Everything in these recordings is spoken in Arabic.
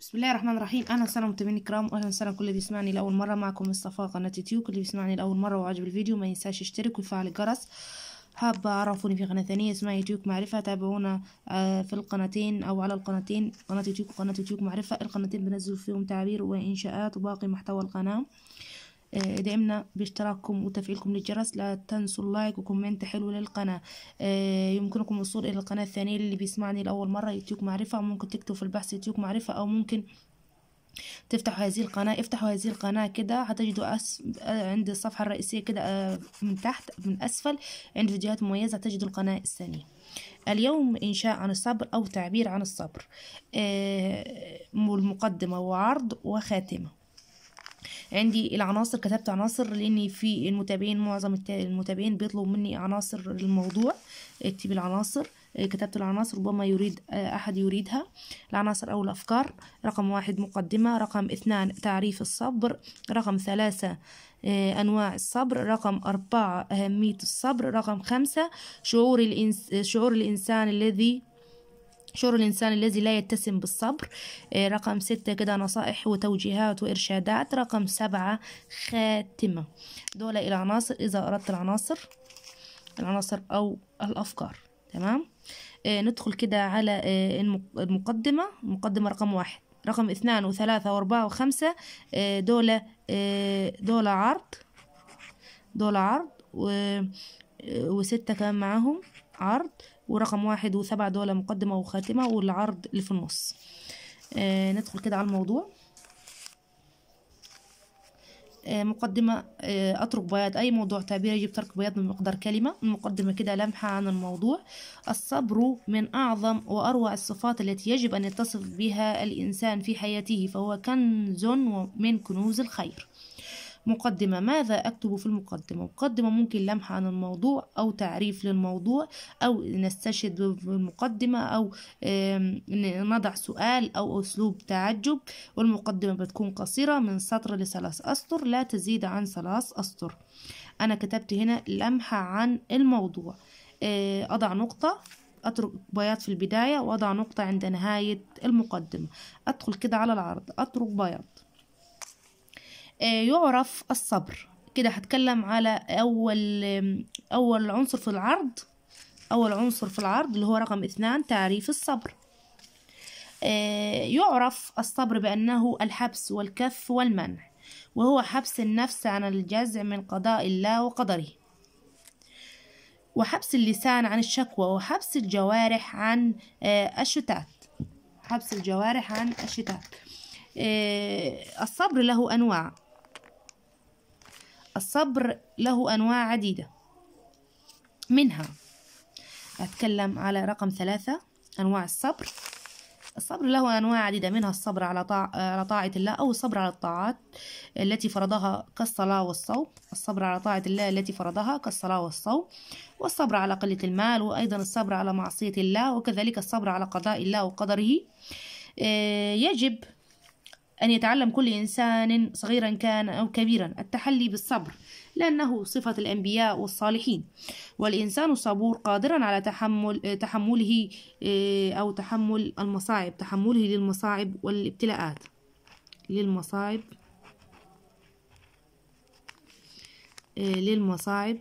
بسم الله الرحمن الرحيم اهلا وسهلا متابعيني الكرام واهلا وسهلا كل اللي بيسمعني لاول مره معكم مصطفى قناه يوتيوب اللي بيسمعني لاول مره وعجب الفيديو ما ينساش يشترك ويفعل الجرس حابة عرفوني في قناة ثانية اسمها يوتيوب معرفة تابعونا آه، في القناتين أو على القناتين قناة يوتيوب وقناة يوتيوب معرفة القناتين بنزل فيهم تعبير وإنشاءات وباقي محتوى القناة دائما آه، باشتراككم وتفعيلكم للجرس لا تنسوا اللايك وكومنت حلو للقناة آه، يمكنكم الوصول إلى القناة الثانية اللي بيسمعني لأول مرة يتيوك معرفة ممكن تكتبوا في البحث يتيوك معرفة أو ممكن تفتحوا هذه القناة افتحوا هذه القناة كده هتجدوا أس... آه، عند الصفحة الرئيسية كده من تحت من أسفل عند فيديوهات مميزة تجدوا القناة الثانية اليوم إنشاء عن الصبر أو تعبير عن الصبر المقدمة وعرض وخاتمة عندي العناصر كتبت عناصر لان في المتابعين معظم المتابعين بيطلبوا مني عناصر الموضوع اكتب العناصر آه، كتبت العناصر ربما يريد آه، أحد يريدها العناصر أو الأفكار رقم واحد مقدمة رقم اثنان تعريف الصبر رقم ثلاثة آه، أنواع الصبر رقم أربعة أهمية الصبر رقم خمسة شعور, الإنس... شعور الإنسان الذي شعور الإنسان الذي لا يتسم بالصبر آه، رقم ستة كده نصائح وتوجيهات وإرشادات رقم سبعة خاتمة دول العناصر إذا أردت العناصر العناصر أو الأفكار تمام آه، ندخل كده على آه، المقدمة مقدمة رقم واحد رقم اثنان وثلاثة واربعة وخمسة دولة دول عرض دول عرض وستة كمان معاهم عرض ورقم واحد وسبع دول مقدمة وخاتمة والعرض اللي في النص آه ندخل كده على الموضوع آه مقدمة آه أترك بياض أي موضوع تعبير يجب ترك بياض من مقدار كلمة المقدمة كده لمحة عن الموضوع الصبر من أعظم وأروع الصفات التي يجب أن يتصف بها الإنسان في حياته فهو كنز من كنوز الخير مقدمة ماذا أكتب في المقدمة مقدمة ممكن لمحة عن الموضوع أو تعريف للموضوع أو نستشهد بالمقدمة أو نضع سؤال أو أسلوب تعجب والمقدمة بتكون قصيرة من سطر لثلاث أسطر لا تزيد عن ثلاث أسطر أنا كتبت هنا لمحة عن الموضوع آه، أضع نقطة أترك بياض في البداية وأضع نقطة عند نهاية المقدمة أدخل كده على العرض أترك بياض آه، يعرف الصبر كده هتكلم على أول أول عنصر في العرض أول عنصر في العرض اللي هو رقم اثنان تعريف الصبر آه، يعرف الصبر بأنه الحبس والكف والمنع وهو حبس النفس عن الجزع من قضاء الله وقدره وحبس اللسان عن الشكوى وحبس الجوارح عن آه، الشتات حبس الجوارح عن الشتات الصبر له أنواع الصبر له أنواع عديدة منها أتكلم على رقم ثلاثة أنواع الصبر الصبر له أنواع عديدة منها الصبر على, على طاعة الله أو الصبر على الطاعات التي فرضها كالصلاة والصوم الصبر على طاعة الله التي فرضها كالصلاة والصوم والصبر على قلة المال وأيضا الصبر على معصية الله وكذلك الصبر على قضاء الله وقدره آه، يجب أن يتعلم كل إنسان صغيرا كان أو كبيرا التحلي بالصبر لأنه صفة الأنبياء والصالحين والإنسان الصبور قادرا على تحمل تحمله آه، أو تحمل المصاعب تحمله للمصاعب والابتلاءات للمصاعب آه، للمصاعب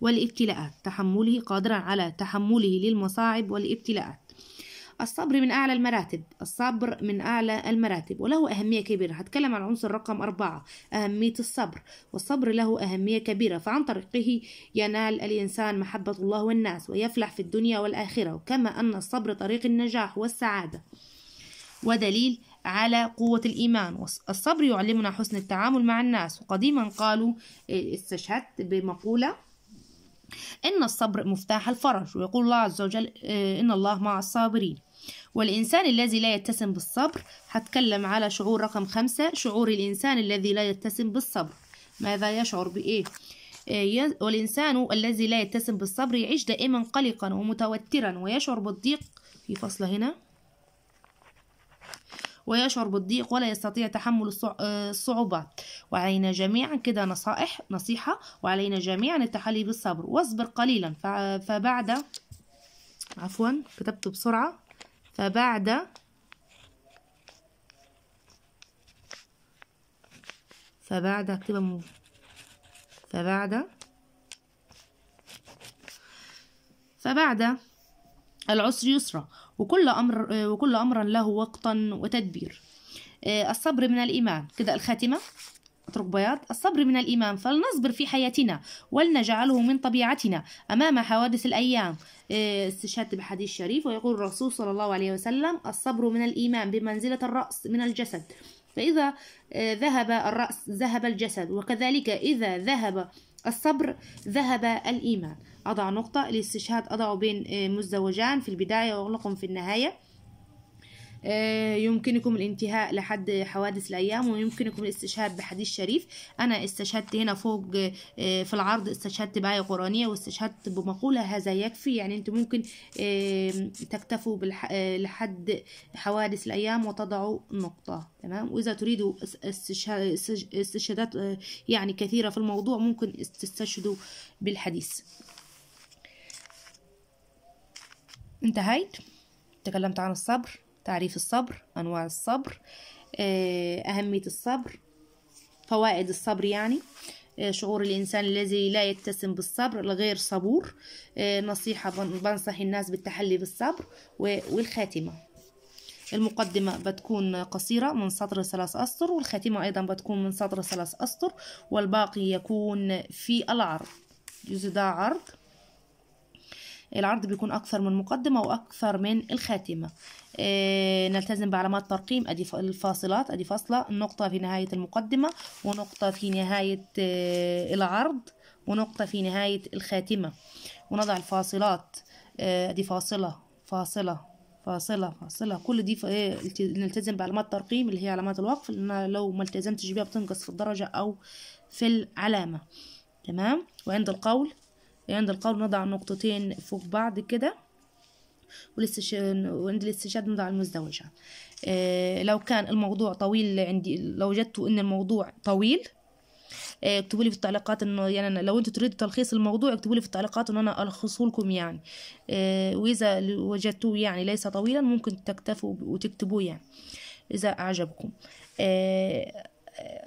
والابتلاءات تحمله قادرا على تحمله للمصاعب والابتلاءات الصبر من أعلى المراتب الصبر من أعلى المراتب وله أهمية كبيرة هتكلم عن عنصر رقم أربعة أهمية الصبر والصبر له أهمية كبيرة فعن طريقه ينال الإنسان محبة الله والناس ويفلح في الدنيا والآخرة كما أن الصبر طريق النجاح والسعادة ودليل على قوة الإيمان الصبر يعلمنا حسن التعامل مع الناس وقديما قالوا إيه، استشهدت بمقولة إن الصبر مفتاح الفرج ويقول الله عز وجل آه، إن الله مع الصابرين والإنسان الذي لا يتسم بالصبر هتكلم على شعور رقم خمسة شعور الإنسان الذي لا يتسم بالصبر ماذا يشعر بإيه؟ آه، والإنسان الذي لا يتسم بالصبر يعيش دائما قلقا ومتوترا ويشعر بالضيق في فصل هنا ويشعر بالضيق ولا يستطيع تحمل آه، الصعوبات وعلينا جميعا كده نصائح نصيحة وعلينا جميعا التحلي بالصبر واصبر قليلا فبعد عفوا كتبت بسرعة فبعد فبعد اكتبها فبعد فبعد العسر يسرا وكل أمر وكل أمر له وقتا وتدبير آه، الصبر من الإيمان كده الخاتمة اترك بياض الصبر من الإيمان فلنصبر في حياتنا ولنجعله من طبيعتنا أمام حوادث الأيام آه، استشهدت بحديث شريف ويقول الرسول صلى الله عليه وسلم الصبر من الإيمان بمنزلة الرأس من الجسد فإذا آه، ذهب الرأس ذهب الجسد وكذلك إذا ذهب الصبر ذهب الإيمان أضع نقطة الاستشهاد أضعه بين آه، مزدوجان في البداية وأغلقهم في النهاية آه، يمكنكم الانتهاء لحد حوادث الأيام ويمكنكم الاستشهاد بحديث شريف أنا استشهدت هنا فوق آه، في العرض استشهدت بآية قرآنية واستشهدت بمقولة هذا يكفي يعني أنتم ممكن تكتفوا لحد حوادث الأيام وتضعوا نقطة تمام وإذا تريدوا استشهادات يعني كثيرة في الموضوع ممكن تستشهدوا بالحديث انتهيت تكلمت عن الصبر تعريف الصبر أنواع الصبر آه، أهمية الصبر فوائد الصبر يعني آه، شعور الإنسان الذي لا يتسم بالصبر الغير صبور آه، نصيحة بنصح الناس بالتحلي بالصبر والخاتمة المقدمة بتكون قصيرة من سطر ثلاث أسطر والخاتمة أيضا بتكون من سطر ثلاث أسطر والباقي يكون في العرض يزداد عرض العرض بيكون أكثر من مقدمة وأكثر من الخاتمة إيه نلتزم بعلامات ترقيم أدي الفاصلات أدي فاصلة نقطة في نهاية المقدمة ونقطة في نهاية إيه العرض ونقطة في نهاية الخاتمة ونضع الفاصلات إيه ادي فاصلة فاصلة فاصلة فاصلة كل دي آه، نلتزم بعلامات ترقيم اللي هي علامات الوقف لأن لو ما التزمتش بيها بتنقص في الدرجة أو في العلامة تمام وعند القول يعني عند القول نضع نقطتين فوق بعض كده وعند الاستشهاد نضع المزدوجة آه لو كان الموضوع طويل عندي لو وجدتوا ان الموضوع طويل آه، اكتبوا لي في التعليقات انه يعني لو انتوا تريدوا تلخيص الموضوع اكتبوا لي في التعليقات ان انا الخصه لكم يعني اه واذا وجدتوه يعني ليس طويلا ممكن تكتفوا وتكتبوه يعني اذا اعجبكم آه،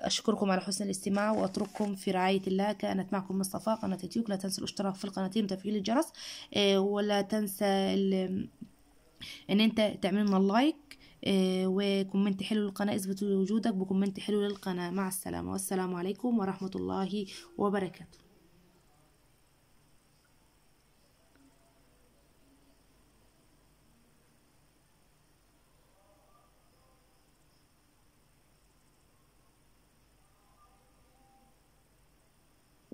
أشكركم على حسن الاستماع وأترككم في رعاية الله كانت معكم مصطفى قناة يوتيوب لا تنسوا الاشتراك في القناتين وتفعيل الجرس آه، ولا تنسى ان انت تعمل لنا لايك آه، وكومنت حلو للقناة اثبتوا وجودك بكومنت حلو للقناة مع السلامة والسلام عليكم ورحمة الله وبركاته